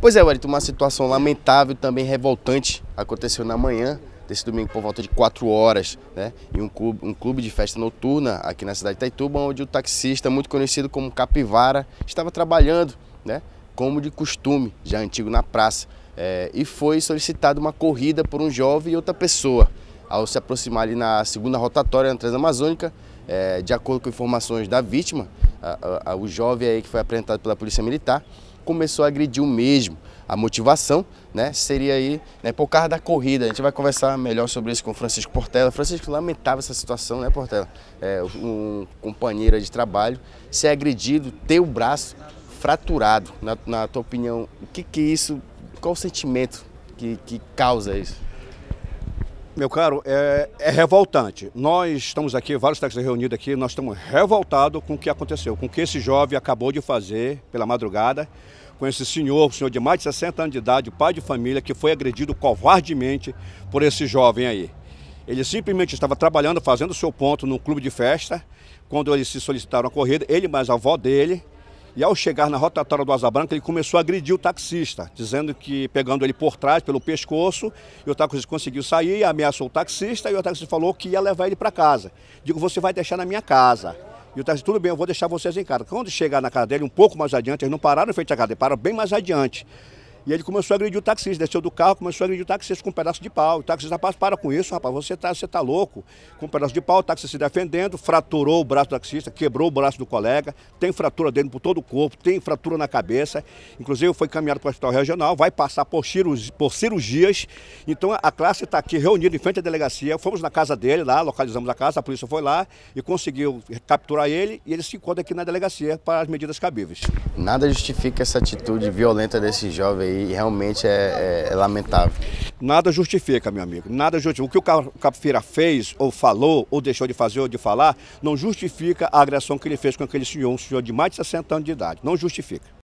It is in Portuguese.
Pois é, Wellington, uma situação lamentável, também revoltante, aconteceu na manhã desse domingo por volta de 4 horas, né? Em um clube, um clube de festa noturna aqui na cidade de Itaituba, onde o taxista, muito conhecido como Capivara, estava trabalhando, né? Como de costume, já antigo na praça. É, e foi solicitada uma corrida por um jovem e outra pessoa. Ao se aproximar ali na segunda rotatória na Transamazônica, é, de acordo com informações da vítima, a, a, a, o jovem aí que foi apresentado pela Polícia Militar, começou a agredir o mesmo. A motivação né, seria aí né, por causa da corrida. A gente vai conversar melhor sobre isso com o Francisco Portela. Francisco, lamentava essa situação, né, Portela? É, um companheiro de trabalho ser agredido, ter o braço fraturado. Na, na tua opinião, o que que isso, qual o sentimento que, que causa isso? Meu caro, é, é, revoltante. Nós estamos aqui, vários taxistas reunidos aqui, nós estamos revoltados com o que aconteceu, com o que esse jovem acabou de fazer pela madrugada, com esse senhor, o senhor de mais de 60 anos de idade, pai de família, que foi agredido covardemente por esse jovem aí. Ele simplesmente estava trabalhando, fazendo o seu ponto num clube de festa, quando eles se solicitaram a corrida, ele mais a avó dele, e ao chegar na rotatória do Asa Branca, ele começou a agredir o taxista, dizendo que pegando ele por trás, pelo pescoço, e o taxista conseguiu sair, ameaçou o taxista, e o taxista falou que ia levar ele para casa. Digo, você vai deixar na minha casa. E o taxista, tudo bem, eu vou deixar vocês em casa. Quando chegar na casa dele, um pouco mais adiante, eles não pararam em frente à casa, eles pararam bem mais adiante. E ele começou a agredir o taxista, desceu do carro, começou a agredir o taxista com um pedaço de pau. O taxista, rapaz, para com isso, rapaz, você tá, você tá louco. Com um pedaço de pau, o taxista se defendendo, fraturou o braço do taxista, quebrou o braço do colega, tem fratura dentro por todo o corpo, tem fratura na cabeça. Inclusive foi caminhado para o hospital regional, vai passar por, cirurg... por cirurgias. Então a classe está aqui reunida em frente à delegacia. Fomos na casa dele, lá, localizamos a casa, a polícia foi lá e conseguiu capturar ele e ele se encontra aqui na delegacia para as medidas cabíveis. Nada justifica essa atitude violenta desse jovem e realmente é, é, é lamentável. Nada justifica, meu amigo, nada justifica. O que o Capifeira fez, ou falou, ou deixou de fazer, ou de falar, não justifica a agressão que ele fez com aquele senhor, um senhor de mais de 60 anos de idade. Não justifica.